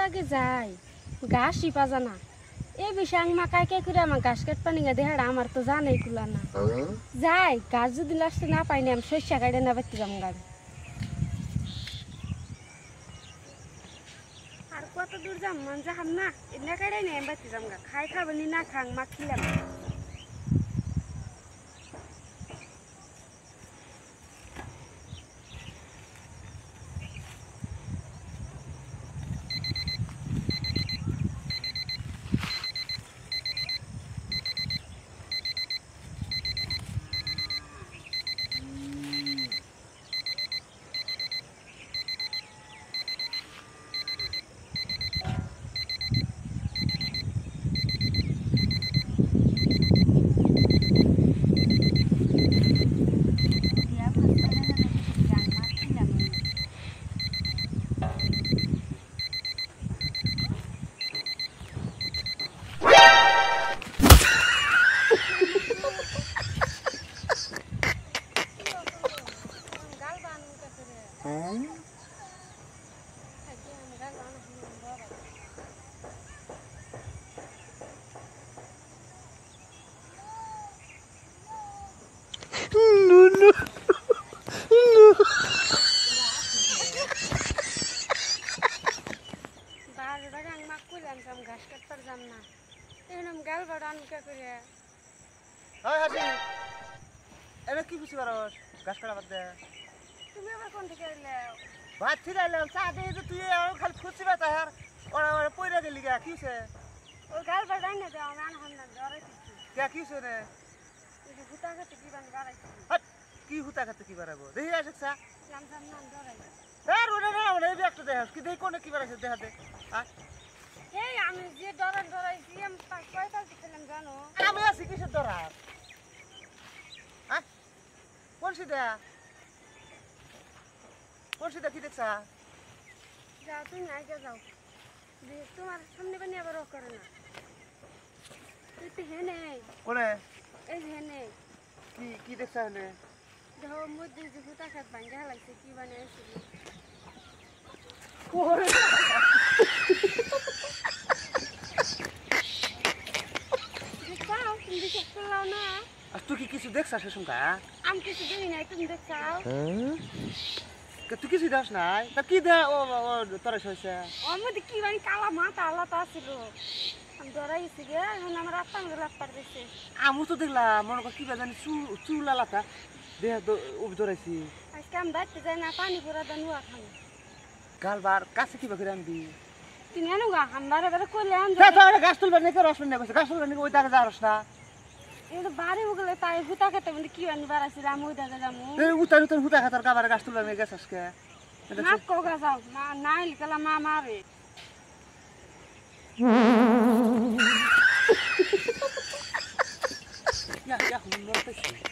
দাগে যাই গাছ শিপা জানা এ বিষয়ে আমি মাকাই কে করে আমার গাছ কাট পানি গা দেহাড়া আমার তো জানাই কুলা না যাই গাছ যদি লাস্টে না পাই না আমি শস্য গাড়ি না বাড়তে যাম গাড়ি আর কত দূর যাম মন যাহাম না এনে কাটে নেই আমি বাড়তে যাম গা খাই খাবেনি না খাং মা খিলাম না এরকম গাল বড় আনকা করে হয় হাসি এবার কি কিছু করো গাছ কাটা বাদ দে তুমি আবার কোন থেকে এলে ভাত থেকে এলাম চা দিয়ে তো তুই আর খালি খুঁজছি বা তাহার ওরা ওরা পয়রা গেলি গা কি সে ও গাল বড় আন না দাও মান হন না ডরে কিছু কে কি সে রে হুতা খাতে কি বান বাড়াইছি কি হুতা খাতে কি বাড়াবো দেখি আসে চা নাম সামনে ডরাই রোডে না ওরে একটা দেখাস কি দেখো কোনে কি বাড়াইছে দেখা দে আ এই আমি যে ডরান ডরাইছি আমি কয় তাল দিছিলাম জানো আমি আছি কিসের ডরার কি দেখছা যাও তুমি আগে যাও তোমার সামনে বানি আবার ও করে না তুই তো হেনে হেনে কি কি দেখছা হেনে দেখো মুদি যে হুতা খাত ভাঙ্গা লাগছে কি বানাইছিল ওরে Τι είναι αυτό που είναι το πιο σημαντικό. δεν είναι το πιο σημαντικό. είναι το πιο σημαντικό. Τι είναι το πιο σημαντικό. Τι είναι το πιο σημαντικό. Τι το είναι Τι είναι το πιο το σου σου είναι το Τι বাড়ি উগলে তাই হুতা খেতে মানে কি আনি বাড়াছি রাম হইতা যামু এই উতার উতার হুতা খাতার কাবার গাছ তুলা নিয়ে গেছাস কে মা নাই লিখলা মা মারে ইয়া ইয়া